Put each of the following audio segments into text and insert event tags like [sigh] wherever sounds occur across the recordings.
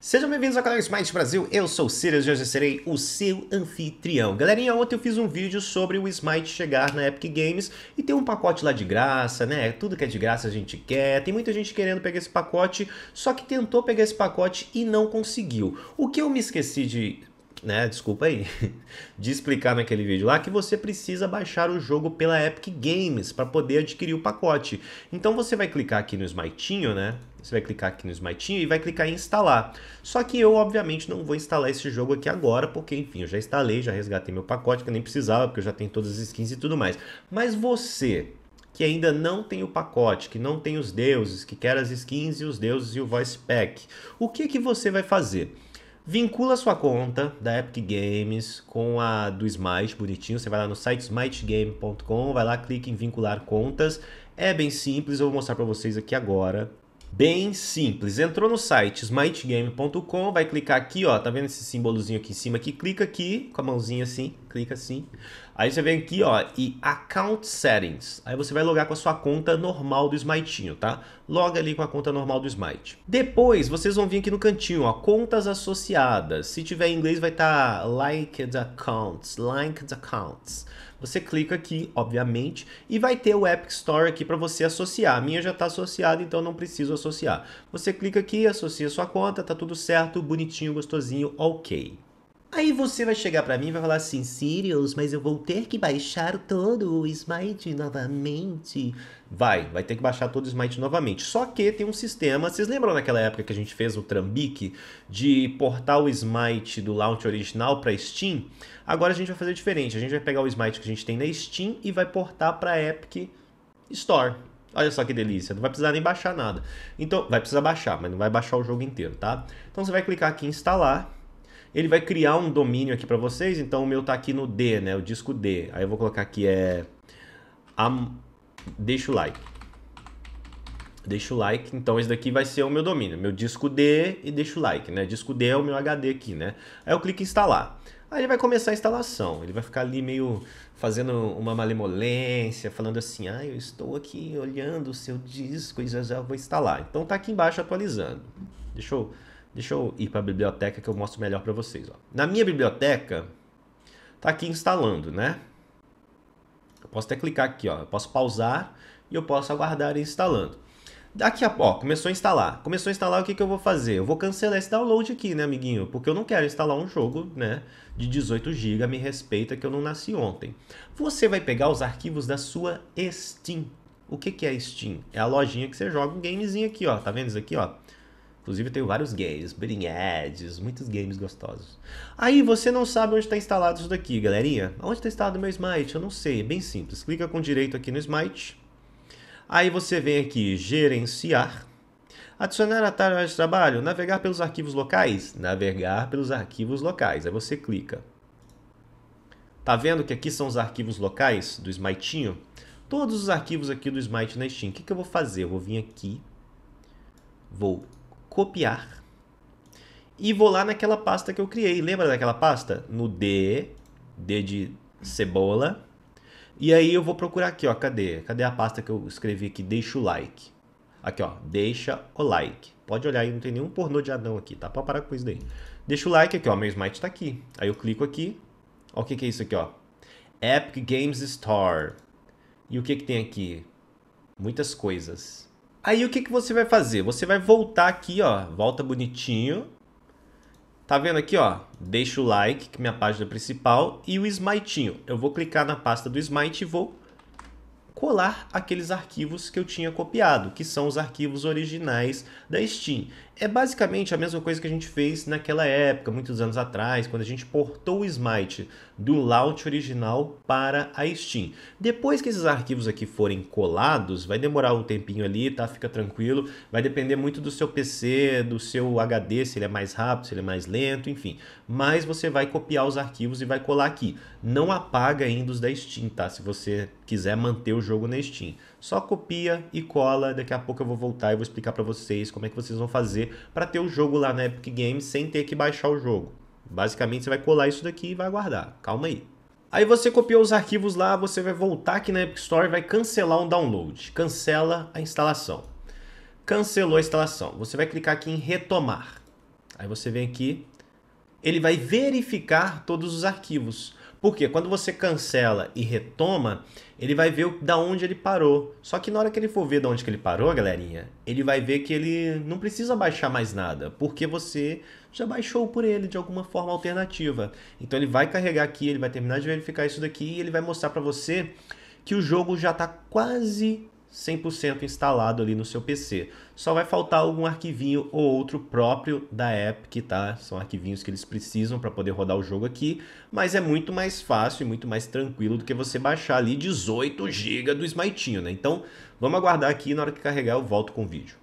Sejam bem-vindos ao canal Smite Brasil, eu sou o Sirius e hoje serei o seu anfitrião. Galerinha, ontem eu fiz um vídeo sobre o Smite chegar na Epic Games e tem um pacote lá de graça, né? Tudo que é de graça a gente quer, tem muita gente querendo pegar esse pacote, só que tentou pegar esse pacote e não conseguiu. O que eu me esqueci de né, desculpa aí, [laughs] de explicar naquele vídeo lá que você precisa baixar o jogo pela Epic Games para poder adquirir o pacote. Então você vai clicar aqui no Smitinho, né? Você vai clicar aqui no Smitinho e vai clicar em instalar. Só que eu, obviamente, não vou instalar esse jogo aqui agora, porque, enfim, eu já instalei, já resgatei meu pacote, que eu nem precisava, porque eu já tenho todas as skins e tudo mais. Mas você, que ainda não tem o pacote, que não tem os deuses, que quer as skins e os deuses e o voice pack, o que, que você vai fazer? Vincula sua conta da Epic Games com a do Smite, bonitinho. Você vai lá no site smitegame.com, vai lá, clica em vincular contas. É bem simples, eu vou mostrar para vocês aqui agora. Bem simples. Entrou no site smitegame.com vai clicar aqui, ó, tá vendo esse símbolozinho aqui em cima aqui? Clica aqui com a mãozinha assim, clica assim. Aí você vem aqui, ó, e Account Settings. Aí você vai logar com a sua conta normal do Smitinho, tá? Loga ali com a conta normal do Smite. Depois, vocês vão vir aqui no cantinho, ó, contas associadas. Se tiver em inglês vai estar tá Liked Accounts, Liked Accounts. Você clica aqui, obviamente, e vai ter o Epic Store aqui para você associar. A minha já está associada, então não preciso associar. Você clica aqui, associa sua conta, tá tudo certo, bonitinho, gostosinho, ok. Aí você vai chegar para mim e vai falar assim, Sirius, mas eu vou ter que baixar todo o Smite novamente. Vai, vai ter que baixar todo o Smite novamente. Só que tem um sistema, vocês lembram naquela época que a gente fez o trambique de portar o Smite do launch original para Steam? Agora a gente vai fazer diferente, a gente vai pegar o Smite que a gente tem na Steam e vai portar para Epic Store. Olha só que delícia, não vai precisar nem baixar nada. Então, vai precisar baixar, mas não vai baixar o jogo inteiro, tá? Então você vai clicar aqui em instalar ele vai criar um domínio aqui para vocês, então o meu tá aqui no D, né? O disco D. Aí eu vou colocar aqui é... Am... Deixa o like. Deixa o like, então esse daqui vai ser o meu domínio. Meu disco D e deixa o like, né? Disco D é o meu HD aqui, né? Aí eu clico em instalar. Aí ele vai começar a instalação. Ele vai ficar ali meio fazendo uma malemolência, falando assim: ah, eu estou aqui olhando o seu disco e já já vou instalar. Então tá aqui embaixo atualizando. Deixa eu Deixa eu ir para a biblioteca que eu mostro melhor para vocês. Ó. Na minha biblioteca, tá aqui instalando, né? Eu posso até clicar aqui, ó. Eu posso pausar e eu posso aguardar instalando. Daqui a pouco, começou a instalar. Começou a instalar, o que, que eu vou fazer? Eu vou cancelar esse download aqui, né, amiguinho? Porque eu não quero instalar um jogo, né, de 18 GB, me respeita que eu não nasci ontem. Você vai pegar os arquivos da sua Steam. O que, que é Steam? É a lojinha que você joga um gamezinho aqui, ó. Tá vendo isso aqui, ó? Inclusive, tenho vários games, Bidding Ads, muitos games gostosos. Aí, você não sabe onde está instalado isso daqui, galerinha. Onde está instalado o meu Smite? Eu não sei, é bem simples. Clica com direito aqui no Smite. Aí, você vem aqui, gerenciar. Adicionar a tarefa de trabalho, navegar pelos arquivos locais. Navegar pelos arquivos locais. Aí, você clica. Tá vendo que aqui são os arquivos locais do Smitinho? Todos os arquivos aqui do Smite na Steam. O que, que eu vou fazer? Eu vou vir aqui. Vou copiar. E vou lá naquela pasta que eu criei. Lembra daquela pasta? No D, D de cebola. E aí eu vou procurar aqui, ó, cadê? Cadê a pasta que eu escrevi aqui? Deixa o like. Aqui, ó, deixa o like. Pode olhar aí, não tem nenhum pornô de adão aqui, tá? Pode parar com isso daí. Deixa o like aqui, ó, meu Smite tá aqui. Aí eu clico aqui. Ó, o que que é isso aqui, ó? Epic Games Store. E o que que tem aqui? Muitas coisas. Aí o que, que você vai fazer? Você vai voltar aqui, ó, volta bonitinho. Tá vendo aqui, ó? Deixa o like, que é minha página principal, e o smite. Eu vou clicar na pasta do Smite e vou colar aqueles arquivos que eu tinha copiado, que são os arquivos originais da Steam. É basicamente a mesma coisa que a gente fez naquela época, muitos anos atrás, quando a gente portou o Smite do launch original para a Steam. Depois que esses arquivos aqui forem colados, vai demorar um tempinho ali, tá? Fica tranquilo. Vai depender muito do seu PC, do seu HD, se ele é mais rápido, se ele é mais lento, enfim. Mas você vai copiar os arquivos e vai colar aqui. Não apaga ainda os da Steam, tá? Se você quiser manter o jogo na Steam. Só copia e cola, daqui a pouco eu vou voltar e vou explicar para vocês como é que vocês vão fazer para ter o jogo lá na Epic Games sem ter que baixar o jogo. Basicamente você vai colar isso daqui e vai aguardar. Calma aí. Aí você copiou os arquivos lá, você vai voltar aqui na Epic Store e vai cancelar um download. Cancela a instalação. Cancelou a instalação. Você vai clicar aqui em retomar. Aí você vem aqui, ele vai verificar todos os arquivos. Porque quando você cancela e retoma, ele vai ver da onde ele parou. Só que na hora que ele for ver da onde que ele parou, galerinha, ele vai ver que ele não precisa baixar mais nada, porque você já baixou por ele de alguma forma alternativa. Então ele vai carregar aqui, ele vai terminar de verificar isso daqui e ele vai mostrar para você que o jogo já está quase 100% instalado ali no seu PC. Só vai faltar algum arquivinho ou outro próprio da Epic, tá? São arquivinhos que eles precisam para poder rodar o jogo aqui, mas é muito mais fácil e muito mais tranquilo do que você baixar ali 18 GB do Smitinho, né? Então, vamos aguardar aqui na hora que carregar eu volto com o vídeo.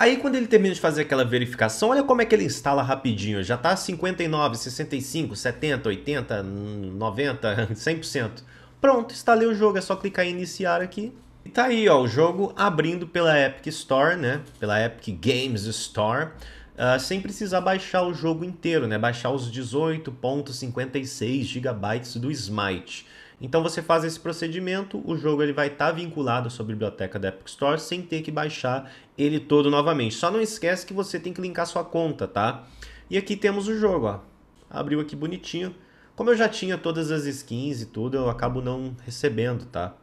Aí quando ele termina de fazer aquela verificação, olha como é que ele instala rapidinho, já tá 59, 65, 70, 80, 90, 100%. Pronto, instalei o jogo, é só clicar em iniciar aqui e tá aí, ó, o jogo abrindo pela Epic Store, né? Pela Epic Games Store. Uh, sem precisar baixar o jogo inteiro, né? Baixar os 18.56 GB do Smite. Então você faz esse procedimento, o jogo ele vai estar tá vinculado à sua biblioteca da Epic Store sem ter que baixar ele todo novamente. Só não esquece que você tem que linkar sua conta, tá? E aqui temos o jogo, ó. Abriu aqui bonitinho. Como eu já tinha todas as skins e tudo, eu acabo não recebendo, tá?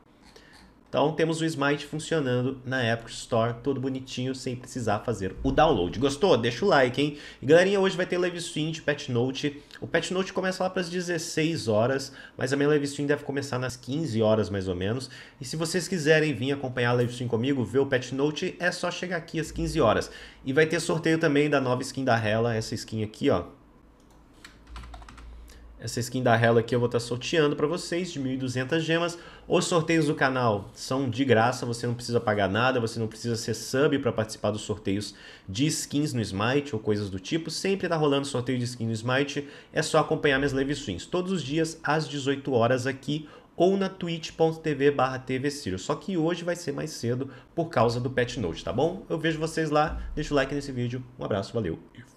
Então temos o Smite funcionando na Epic Store, todo bonitinho, sem precisar fazer o download. Gostou? Deixa o like, hein? E galerinha, hoje vai ter live stream de Patch Note. O Patch Note começa lá para as 16 horas, mas a minha live stream deve começar nas 15 horas mais ou menos. E se vocês quiserem vir acompanhar a live stream comigo, ver o Patch Note, é só chegar aqui às 15 horas. E vai ter sorteio também da nova skin da Hela, essa skin aqui, ó. Essa skin da Hela aqui eu vou estar tá sorteando para vocês de 1.200 gemas. Os sorteios do canal são de graça, você não precisa pagar nada, você não precisa ser sub para participar dos sorteios de skins no Smite ou coisas do tipo. Sempre está rolando sorteio de skin no Smite, é só acompanhar minhas live streams. Todos os dias às 18 horas aqui ou na twitch.tv barra Só que hoje vai ser mais cedo por causa do Pet Note, tá bom? Eu vejo vocês lá, deixa o like nesse vídeo, um abraço, valeu e